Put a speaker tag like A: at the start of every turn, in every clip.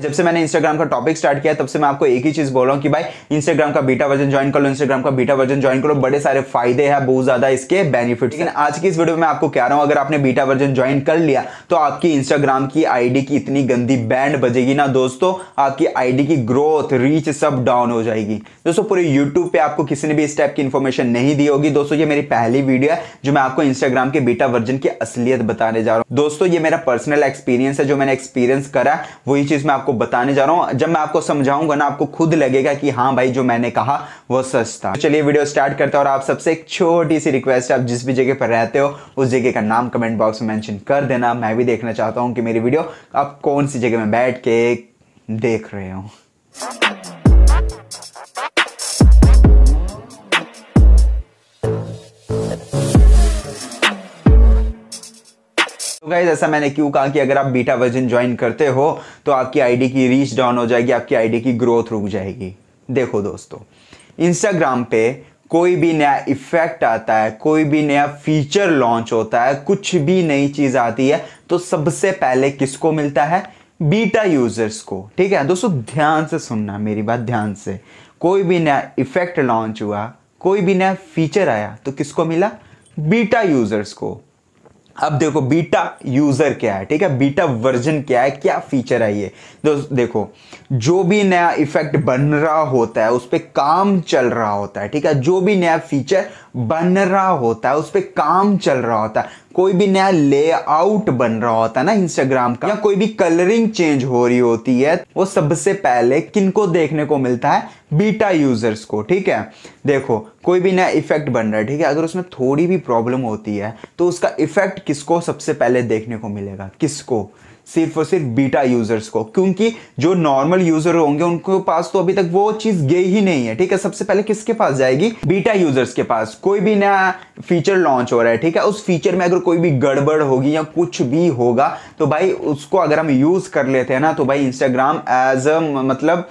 A: जब से मैंने इंस्टाग्राम का टॉपिक स्टार्ट किया तब से मैं आपको एक ही चीज बोल रहा हूँ कि भाई इंस्टाग्राम का बीटा वर्जन ज्वाइन कर लो इंस्टाग्राम का बीटा वर्जन ज्वाइन करो बड़े सारे फायदे हैं बहुत ज्यादा इसके बेनिफिट लेकिन आज की इस वीडियो में आपको कह रहा हूँ अगर आपने बीटा वर्जन ज्वाइन कर लिया तो आपकी इंस्टाग्राम की आईडी की इतनी गंदी बैंड बजेगी ना दोस्तों आपकी आईडी की ग्रोथ रीच सब डाउन हो जाएगी दोस्तों पूरे यूट्यूब पे आपको किसी ने भी इस टाइप की इन्फॉर्मेशन नहीं दी होगी दोस्तों ये मेरी पहली वीडियो है जो मैं आपको इंस्टाग्राम के बीटा वर्जन की असलियत बताने जा रहा हूँ दोस्तों ये मेरा पर्सनल एक्सपीरियंस है जो मैंने एक्सपीरियंस करा वही चीज मैं आपको आपको बताने जा रहा हूं जब मैं आपको समझाऊंगा ना आपको खुद लगेगा कि हाँ भाई जो मैंने कहा वो सच था तो चलिए वीडियो स्टार्ट करता हूँ और आप सबसे एक छोटी सी रिक्वेस्ट है आप जिस भी जगह पर रहते हो उस जगह का नाम कमेंट बॉक्स में मैंशन कर देना मैं भी देखना चाहता हूँ कि मेरी वीडियो आप कौन सी जगह में बैठ के देख रहे हो गाइज तो ऐसा मैंने क्यों कहा कि अगर आप बीटा वर्जन ज्वाइन करते हो तो आपकी आईडी की रीच डाउन हो जाएगी आपकी आईडी की ग्रोथ रुक जाएगी देखो दोस्तों इंस्टाग्राम पे कोई भी नया इफेक्ट आता है कोई भी नया फीचर लॉन्च होता है कुछ भी नई चीज़ आती है तो सबसे पहले किसको मिलता है बीटा यूजर्स को ठीक है दोस्तों ध्यान से सुनना मेरी बात ध्यान से कोई भी नया इफेक्ट लॉन्च हुआ कोई भी नया फीचर आया तो किसको मिला बीटा यूजर्स को अब देखो बीटा यूजर क्या है ठीक है बीटा वर्जन क्या है क्या फीचर है ये दोस्त तो देखो जो भी नया इफेक्ट बन रहा होता है उस पर काम चल रहा होता है ठीक है जो भी नया फीचर बन रहा होता है उस पर काम चल रहा होता है कोई भी नया लेआउट बन रहा होता है ना इंस्टाग्राम का या कोई भी कलरिंग चेंज हो रही होती है वो सबसे पहले किनको देखने को मिलता है बीटा यूजर्स को ठीक है देखो कोई भी नया इफेक्ट बन रहा है ठीक है अगर उसमें थोड़ी भी प्रॉब्लम होती है तो उसका इफेक्ट किसको सबसे पहले देखने को मिलेगा किसको सिर्फ और सिर्फ बीटा यूजर्स को क्योंकि जो नॉर्मल यूजर होंगे उनके पास तो अभी तक वो चीज गई ही नहीं है ठीक है सबसे पहले किसके पास जाएगी बीटा यूजर्स के पास कोई भी नया फीचर लॉन्च हो रहा है ठीक है उस फीचर में अगर कोई भी गड़बड़ होगी या कुछ भी होगा तो भाई उसको अगर हम यूज़ कर लेते हैं ना तो भाई इंस्टाग्राम एज अ मतलब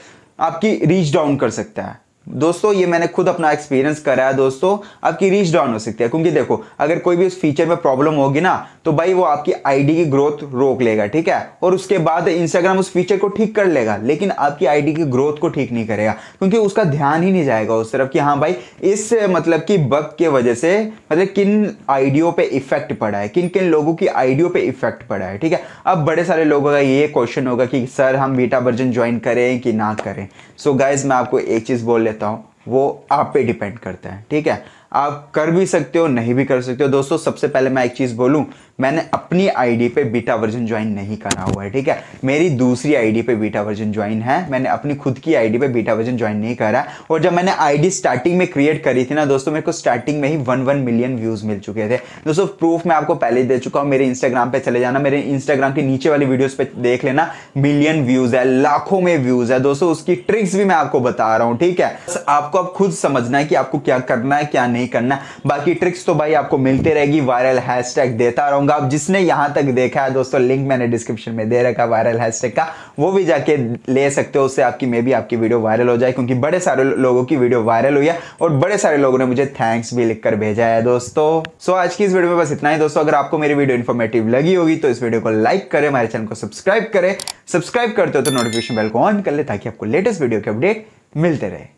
A: आपकी रीच डाउन कर सकता है दोस्तों ये मैंने खुद अपना एक्सपीरियंस करा है दोस्तों आपकी रीच डाउन हो सकती है क्योंकि देखो अगर कोई भी उस फीचर में प्रॉब्लम होगी ना तो भाई वो आपकी आईडी की ग्रोथ रोक लेगा ठीक है और उसके बाद इंस्टाग्राम उस फीचर को ठीक कर लेगा लेकिन आपकी आईडी की ग्रोथ को ठीक नहीं करेगा क्योंकि उसका ध्यान ही नहीं जाएगा उस तरफ कि हाँ भाई इस मतलब कि बग के वजह से मतलब किन आईडियो पे इफेक्ट पड़ा है किन किन लोगों की आईडियो पे इफेक्ट पड़ा है ठीक है अब बड़े सारे लोगों का ये क्वेश्चन होगा कि सर हम बीटा वर्जन ज्वाइन करें कि ना करें सो so गाइज मैं आपको एक चीज़ बोल लेता देता हूँ वो आप पे डिपेंड करता है ठीक है आप कर भी सकते हो नहीं भी कर सकते हो दोस्तों सबसे पहले मैं एक चीज़ बोलूं मैंने अपनी आईडी पे बीटा वर्जन ज्वाइन नहीं करा हुआ है ठीक है मेरी दूसरी आईडी पे बीटा वर्जन ज्वाइन है मैंने अपनी खुद की आईडी पे बीटा वर्जन ज्वाइन नहीं करा और जब मैंने आईडी स्टार्टिंग में क्रिएट करी थी ना दोस्तों मेरे को स्टार्टिंग में ही वन वन मिलियन व्यूज़ मिल चुके थे दोस्तों प्रूफ मैं आपको पहले दे चुका हूँ मेरे इंस्टाग्राम पर चले जाना मेरे इंस्टाग्राम के नीचे वाली वीडियोज़ पर देख लेना मिलियन व्यूज़ है लाखों में व्यूज़ है दोस्तों उसकी ट्रिक्स भी मैं आपको बता रहा हूँ ठीक है आपको अब खुद समझना है कि आपको क्या करना है क्या नहीं नहीं करना बाकी ट्रिक्स तो भाई आपको मिलती रहेगी वायरल हैशटैग देता रहूंगा आप जिसने यहां तक देखा है दोस्तों लिंक मैंने डिस्क्रिप्शन में दे रखा वायरल हैशटैग का वो भी जाके ले सकते हो उससे आपकी मे भी आपकी वीडियो वायरल हो जाए क्योंकि बड़े सारे लोगों की वीडियो वायरल हुई है और बड़े सारे लोगों ने मुझे थैंक्स भी लिखकर भेजा है दोस्तों सो आज की इस वीडियो में बस इतना ही दोस्तों अगर आपको मेरी वीडियो इन्फॉर्मेटिव लगी होगी तो इस वीडियो को लाइक करें हमारे चैनल को सब्सक्राइब करें सब्सक्राइब करते हो तो नोटिफिकेशन बेल को ऑन कर ले ताकि आपको लेटेस्ट वीडियो के अपडेट मिलते रहे